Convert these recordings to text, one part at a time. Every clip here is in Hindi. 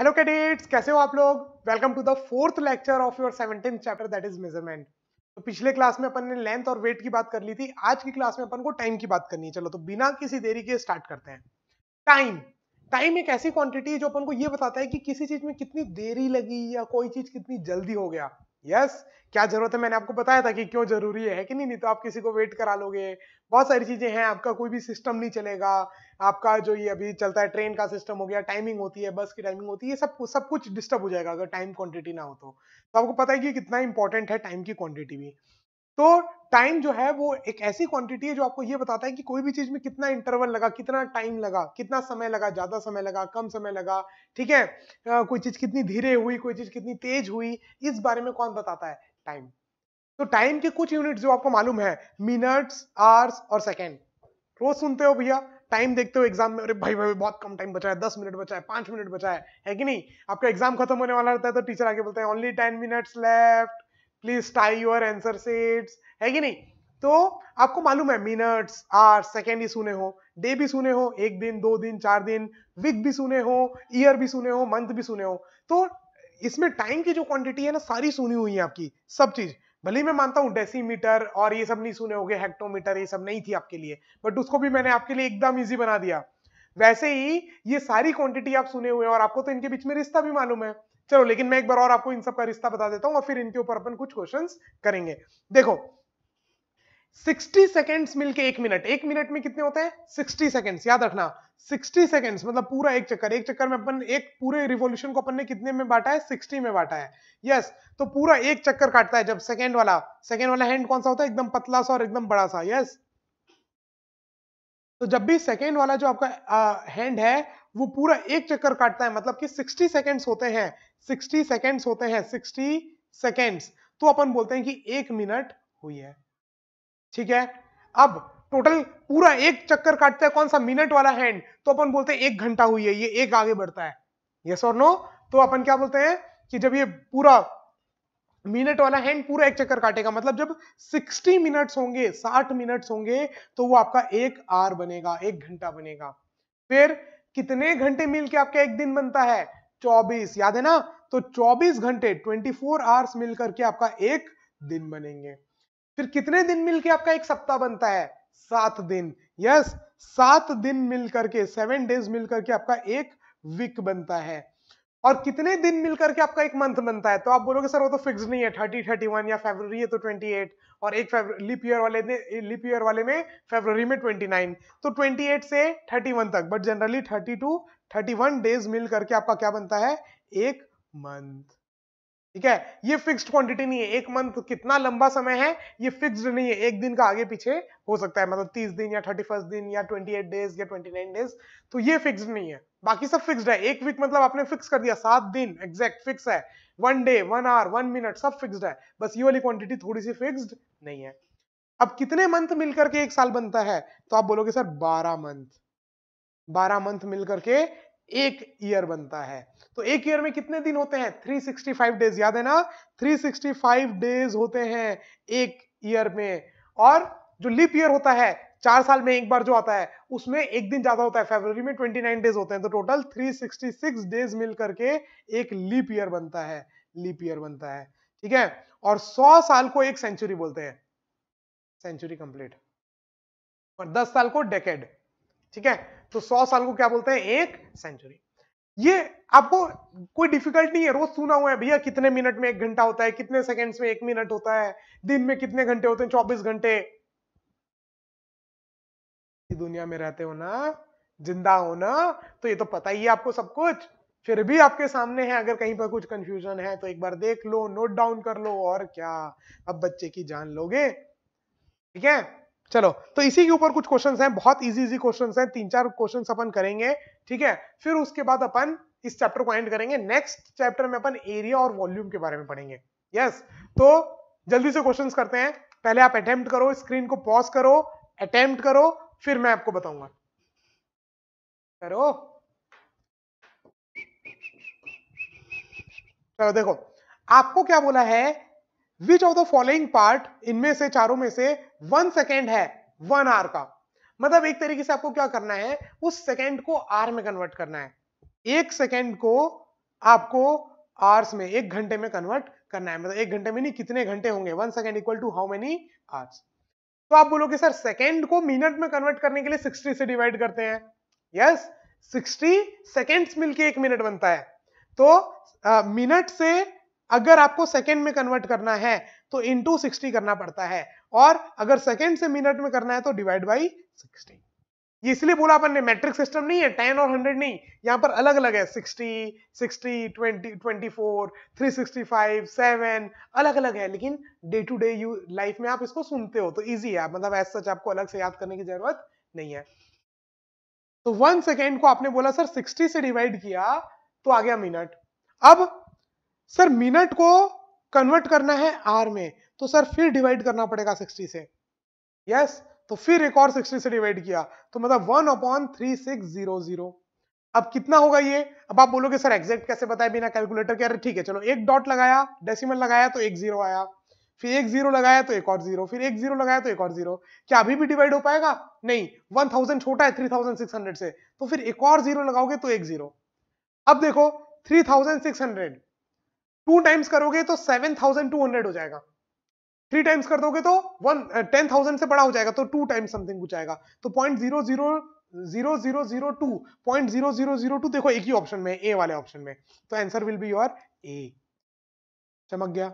हेलो कैडेट्स कैसे हो आप लोग welcome to the fourth lecture of your seventeen chapter that is measurement तो पिछले क्लास में अपन ने लेंथ और वेट की बात कर ली थी आज की क्लास में अपन को टाइम की बात करनी है चलो तो बिना किसी देरी के स्टार्ट करते हैं टाइम टाइम एक ऐसी क्वांटिटी है जो अपन को ये बताता है कि किसी चीज में कितनी देरी लगी या कोई चीज कितनी जल्दी हो गया यस क्या जरूरत है मैंने आपको बताया था कि क्यों जरूरी है कि नहीं नहीं तो आप किसी को वेट करा लोगे बहुत सारी चीजें हैं आपका कोई भी सिस्टम नहीं चलेगा आपका जो ये अभी चलता है ट्रेन का सिस्टम हो गया टाइमिंग होती है बस की टाइमिंग होती है सब सब कुछ डिस्टर्ब हो जाएगा अगर टाइम क्वांटिटी ना हो तो, तो आपको पता है कि कितना इंपॉर्टेंट है टाइम की क्वांटिटी भी तो टाइम जो है वो एक ऐसी क्वांटिटी है जो आपको ये बताता है कि कोई भी चीज में कितना इंटरवल लगा कितना टाइम लगा कितना समय लगा ज्यादा समय लगा कम समय लगा ठीक है आ, कोई चीज कितनी धीरे हुई कोई चीज कितनी तेज हुई इस बारे में कौन बताता है टाइम तो टाइम के कुछ यूनिट जो आपको मालूम है मिनट्स आवर्स और सेकेंड रोज सुनते हो भैया टाइम देखते हो एग्जाम में अरे भाई भाई बहुत कम टाइम बचा है दस मिनट बचा है पांच मिनट बचा है है कि नहीं आपका एग्जाम खत्म होने वाला रहता है तो टीचर आके बोलते हैं only ten minutes left please tie your answer sets है कि नहीं तो आपको मालूम है मिनट्स आर सेकेंड ही सुने हो डे भी सुने हो एक दिन दो दिन चार दिन वीक भी सुने हो ईयर भी सुने हो मंथ भी सुने हो तो इसमें टाइम की जो क्वांटिटी है ना सारी सुनी हुई है आपकी सब चीज भले मैं मानता हूँ डेसीमीटर और ये सब नहीं सुने होंगे हेक्टोमीटर ये सब नहीं थी आपके लिए बट उसको भी मैंने आपके लिए एकदम ईजी बना दिया वैसे ही ये सारी क्वांटिटी आप सुने हुए हैं और आपको तो इनके बीच में रिश्ता भी मालूम है चलो लेकिन मैं एक बार और आपको इन सब का रिश्ता बता देता हूं और फिर इनके ऊपर अपन कुछ क्वेश्चन करेंगे देखो 60 सेकेंड्स मिलके एक मिनट एक मिनट में कितने होते हैं 60 सेकेंड्स याद रखना 60 सेकेंड्स मतलब पूरा एक चक्कर एक चक्कर में अपन एक पूरे रिवॉल्यूशन को अपन ने कितने में बांटा है 60 में बांटा है यस yes, तो पूरा एक चक्कर काटता है जब सेकेंड वाला सेकेंड वाला हैंड कौन सा होता है एकदम पतला सा और एकदम बड़ा सा यस yes? तो जब भी सेकेंड वाला जो आपका हैंड है वो पूरा एक चक्कर काटता है मतलब कि 60 सेकेंड्स होते हैं 60 सेकेंड्स होते हैं 60 सेकेंड्स तो अपन बोलते हैं कि एक मिनट हुई है ठीक है अब टोटल पूरा एक चक्कर काटता है कौन सा मिनट वाला हैंड तो अपन बोलते हैं एक घंटा हुई है ये एक आगे बढ़ता है यस और नो तो अपन क्या बोलते हैं कि जब ये पूरा मिनट वाला हैंड पूरा एक चक्कर काटेगा मतलब जब 60 मिनट्स होंगे 60 मिनट्स होंगे तो वो आपका एक आर बनेगा एक घंटा बनेगा फिर कितने घंटे मिलके आपका एक दिन बनता है 24 याद है ना तो 24 घंटे 24 फोर आवर्स मिलकर के आपका एक दिन बनेंगे फिर कितने दिन मिलकर आपका एक सप्ताह बनता है सात दिन यस सात दिन मिलकर के सेवन डेज मिलकर के आपका एक वीक बनता है और कितने दिन मिलकर के आपका एक मंथ बनता है तो आप बोलोगे सर वो तो फिक्स नहीं है थर्टी थर्टी वन या फेबर है तो ट्वेंटी एट और एक लिप ईयर वाले लिप ईयर वाले में फेबर में ट्वेंटी नाइन तो ट्वेंटी एट से थर्टी वन तक but generally thirty two thirty one days मिल करके आपका क्या बनता है एक मंथ ठीक है ये फिक्स्ड क्वांटिटी नहीं है एक मंथ कितना लंबा समय है ये फिक्स्ड नहीं है एक दिन का आगे पीछे हो सकता है मतलब तीस दिन या थर्टी फर्स्ट दिन या ट्वेंटी एट डेज या ट्वेंटी नाइन डेज तो ये फिक्स्ड नहीं है बाकी सब फिक्स्ड है एक वीक मतलब आपने फिक्स कर दिया सात दिन एग्जैक्ट फिक्स है one day one hour one minute सब फिक्स्ड है बस ये वाली क्वांटिटी थोड़ी सी फिक्स्ड नहीं है अब कितने मंथ मिलकर के एक साल बनता है तो आप बोलोगे सर बारह मंथ 12 मंथ मिल करके एक ईयर बनता है तो एक ईयर में कितने दिन होते हैं 365 डेज याद है ना 365 डेज होते हैं एक ईयर में और जो लिप ईयर होता है चार साल में एक बार जो आता है उसमें एक दिन ज्यादा होता है फेब्रवरी में 29 डेज होते हैं तो टोटल 366 डेज मिल करके एक लीप ईयर बनता है लीप ईयर बनता है ठीक है और 100 साल को एक सेंचुरी बोलते हैं सेंचुरी कंप्लीट और 10 साल को डेकेड ठीक है तो सौ साल को क्या बोलते हैं एक सेंचुरी ये आपको कोई डिफिकल्ट नहीं है रोज सुना हुआ है भैया कितने मिनट में एक घंटा होता है कितने सेकंड्स में एक मिनट होता है दिन में कितने घंटे होते हैं चौबीस घंटे दुनिया में रहते हो ना जिंदा हो ना तो ये तो पता ही है आपको सब कुछ फिर भी आपके सामने है अगर कहीं पर कुछ कंफ्यूजन है तो एक बार देख लो नोट डाउन कर लो और क्या अब बच्चे की जान लोगे ठीक है चलो तो इसी के ऊपर कुछ क्वेश्चंस हैं बहुत इजी इजी क्वेश्चंस हैं तीन चार क्वेश्चंस अपन करेंगे ठीक है फिर उसके बाद अपन इस चैप्टर को एंड करेंगे नेक्स्ट चैप्टर में अपन एरिया और वॉल्यूम के बारे में पढ़ेंगे यस तो जल्दी से क्वेश्चंस करते हैं पहले आप अटेम्प्ट करो स्क्रीन को पॉज करो अटेम्प्ट करो फिर मैं आपको बताऊंगा करो चलो देखो आपको क्या बोला है which of the following part इनमें से चारों में से वन सेकेंड है वन आर का मतलब एक तरीके से आपको क्या करना है उस सेकेंड को आर में कन्वर्ट करना है एक सेकेंड को आपको आर्स में एक घंटे में कन्वर्ट करना है मतलब एक घंटे में नहीं कितने घंटे होंगे one second equal to how many hours तो आप बोलोगे सर सेकेंड को मिनट में कन्वर्ट करने के लिए सिक्सटी से डिवाइड करते हैं यस सिक्सटी सेकेंड्स मिलके एक मिनट बनता है तो मिनट uh, से अगर आपको सेकेंड में कन्वर्ट करना है तो इंटू सिक्सटी करना पड़ता है और अगर सेकेंड से मिनट में करना है तो डिवाइड बाई सिक्सटी ये इसलिए बोला अपन ने मैट्रिक सिस्टम नहीं है टेन और हंड्रेड नहीं यहाँ पर अलग अलग है sixty sixty twenty twenty four three sixty five seven अलग अलग है लेकिन day to day you life में आप इसको सुनते हो तो इजी है मतलब एज सच आपको अलग से याद करने की जरूरत नहीं है तो वन सेकेंड को आपने बोला सर सिक्सटी से डिवाइड किया तो आ गया मिनट अब सर मिनट को कन्वर्ट करना है आर में तो सर फिर डिवाइड करना पड़ेगा 60 से यस yes, तो फिर एक और 60 से डिवाइड किया तो मतलब one upon three six zero zero अब कितना होगा ये अब आप बोलोगे सर एग्जैक्ट कैसे बताए बिना कैलकुलेटर के अरे ठीक है चलो एक डॉट लगाया डेसिमल लगाया तो एक जीरो आया फिर एक जीरो लगाया तो एक और जीरो फिर एक जीरो लगाया तो एक और जीरो क्या अभी भी डिवाइड हो पाएगा नहीं वन थाउजेंड छोटा है थ्री थाउजेंड सिक्स हंड्रेड से तो फिर एक और जीरो लगाओगे तो एक जीरो अब देखो three thousand six hundred two times करोगे तो सेवन थाउजेंड टू हंड्रेड हो जाएगा थ्री टाइम्स कर दोगे तो वन टेन थाउजेंड से बड़ा हो जाएगा तो टू टाइम्स समथिंग कुछ आएगा तो point zero zero zero zero zero two point zero zero zero two देखो एक ही ऑप्शन में ए वाले ऑप्शन में तो answer will be your A चमक गया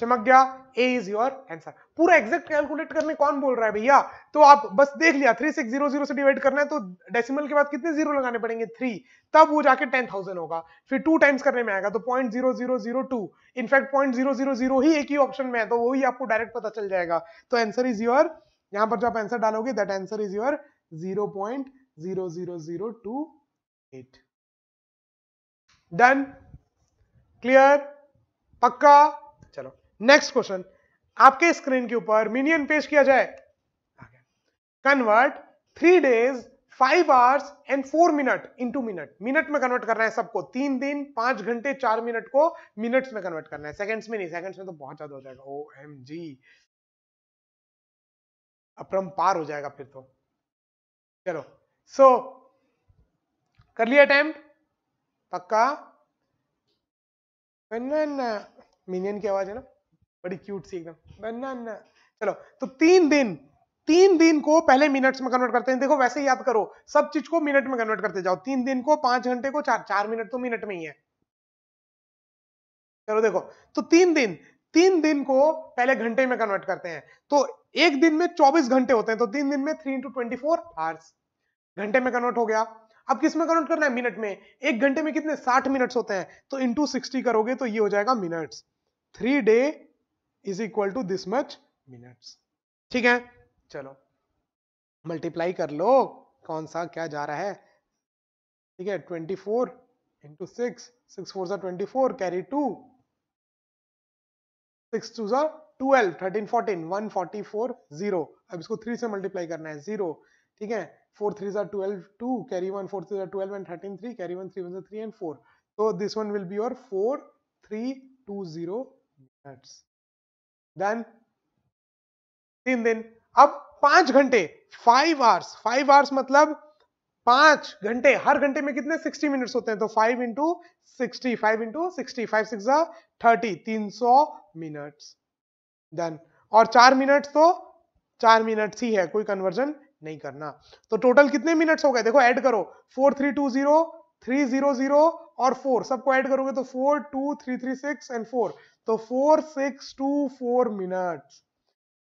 चमक गया ए इज योर आंसर पूरा एग्जैक्ट कैलकुलेट करने कौन बोल रहा है भैया तो आप बस देख लिया थ्री सिक्स जीरो जीरो से डिवाइड करना है तो डेसिमल के बाद कितने जीरो लगाने पड़ेंगे थ्री तब वो जाके टेन थाउजेंड होगा फिर टू टाइम्स करने में आएगा तो point zero zero zero two in fact point zero zero zero ही एक ही ऑप्शन में है तो वही आपको डायरेक्ट पता चल जाएगा तो आंसर इज योर यहां पर जो आप आंसर डालोगे that answer is your zero point zero zero zero two eight done clear पक्का नेक्स्ट क्वेश्चन आपके स्क्रीन के ऊपर मिनियन पेश किया जाए convert three days five hours and four minute to minute minute में कन्वर्ट करना है सबको तीन दिन पांच घंटे चार मिनट को मिनट्स में कन्वर्ट करना है सेकंड्स में नहीं सेकंड्स में तो बहुत ज्यादा हो जाएगा ओ एम जी अपरम पार हो जाएगा फिर तो चलो सो so, कर लिया अटेम्प्ट पक्का मिनियन uh, की आवाज है ना बड़ी क्यूट सी एकदम चलो तो तीन दिन तीन दिन को पहले मिनट्स में कन्वर्ट करते हैं देखो वैसे याद करो सब चीज को मिनट में कन्वर्ट करते जाओ तीन दिन को पांच घंटे को चार चार मिनट तो मिनट में ही है चलो देखो तो तीन दिन तीन दिन को पहले घंटे में कन्वर्ट करते हैं तो एक दिन में चौबीस घंटे होते हैं तो तीन दिन में three into twenty four hours घंटे में कन्वर्ट हो गया अब किस में कन्वर्ट करना है मिनट में एक घंटे में कितने साठ मिनट्स होते हैं तो इंटू सिक्सटी करोगे तो ये हो जाएगा minutes three day is equal to this much minutes ठीक है चलो मल्टीप्लाई कर लो कौन सा क्या जा रहा है ठीक है twenty four into six six four सा twenty four carry two six two सा twelve thirteen fourteen one forty four zero अब इसको थ्री से मल्टीप्लाई करना है जीरो ठीक है फोर थ्री सा twelve two carry one four three सा twelve and thirteen three carry one three one three and four तो this one will be your four three two zero minutes then तीन दिन अब पांच घंटे फाइव आवर्स फाइव आवर्स मतलब पांच घंटे हर घंटे में कितने सिक्सटी मिनट्स होते हैं तो five into sixty five into sixty five six thirty तीन सौ मिनट्स देन और चार मिनट तो चार मिनट्स ही है कोई कन्वर्जन नहीं करना तो टोटल कितने मिनट्स हो गए देखो ऐड करो four three two zero three zero zero और फोर सबको ऐड करोगे तो four two three three six and four तो four six two four minutes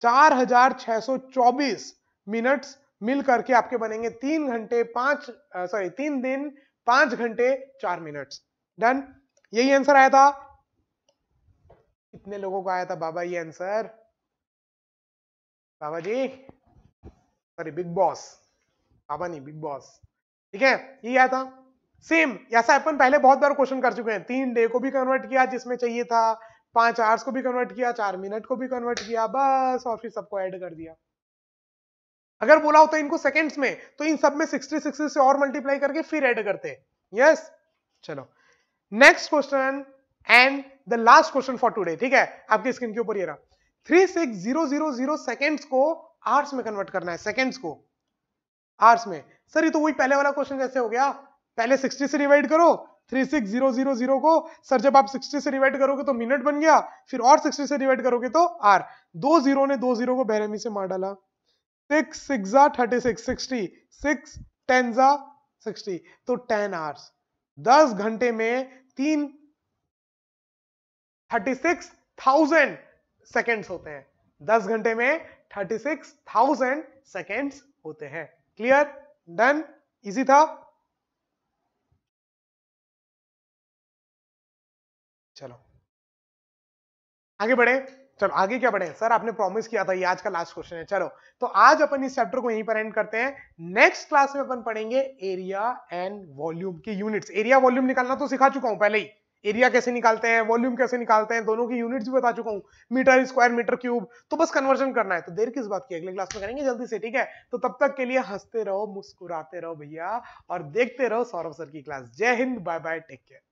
चार हजार छह सौ चौबीस मिनट्स मिल करके आपके बनेंगे तीन घंटे पांच सॉरी तीन दिन पांच घंटे चार मिनट्स डन यही आंसर आया था कितने लोगों को आया था बाबा ये आंसर बाबा जी सॉरी बिग बॉस बाबा नहीं बिग बॉस ठीक है ये आया था सेम ऐसा अपन पहले बहुत बार क्वेश्चन कर चुके हैं तीन डे को भी कन्वर्ट किया जिसमें चाहिए था पांच आवर्स को भी कन्वर्ट किया चार मिनट को भी कन्वर्ट किया बस और फिर सबको ऐड कर दिया अगर बोला होता इनको सेकेंड्स में तो इन सब में सिक्सटी सिक्सटी से और मल्टीप्लाई करके फिर ऐड करते यस चलो next question and the last question for today ठीक है आपकी स्क्रीन के ऊपर ये रहा three six zero zero zero seconds को आवर्स में कन्वर्ट करना है सेकेंड्स को आवर्स में सर ये तो वही पहले वाला क्वेश्चन जैसे हो गया पहले 60 से डिवाइड करो 36000 को सर जब आप 60 से डिवाइड करोगे तो मिनट बन गया फिर और 60 से डिवाइड करोगे तो आर दो जीरो ने दो जीरो को बेरहमी से मार डाला six six thirty six sixty six ten जा सिक्सटी तो टेन आवर्स दस घंटे में तीन थर्टी सिक्स थाउजेंड सेकेंड्स होते हैं दस घंटे में थर्टी सिक्स थाउजेंड सेकेंड्स होते हैं क्लियर डन इजी था आगे बढ़े चलो आगे क्या बढ़े सर आपने प्रॉमिस किया था ये आज का लास्ट क्वेश्चन है चलो तो आज अपन इस चैप्टर को यहीं पर एंड करते हैं नेक्स्ट क्लास में अपन पढ़ेंगे एरिया एंड वॉल्यूम के यूनिट्स एरिया वॉल्यूम निकालना तो सिखा चुका हूं पहले ही एरिया कैसे निकालते हैं वॉल्यूम कैसे निकालते हैं दोनों की यूनिट्स भी बता चुका हूँ मीटर स्क्वायर मीटर क्यूब तो बस कन्वर्जन करना है तो देर किस बात की अगले क्लास में करेंगे जल्दी से ठीक है तो तब तक के लिए हंसते रहो मुस्कुराते रहो भैया और देखते रहो सौरभ सर की क्लास जय हिंद बाय बाय टेक केयर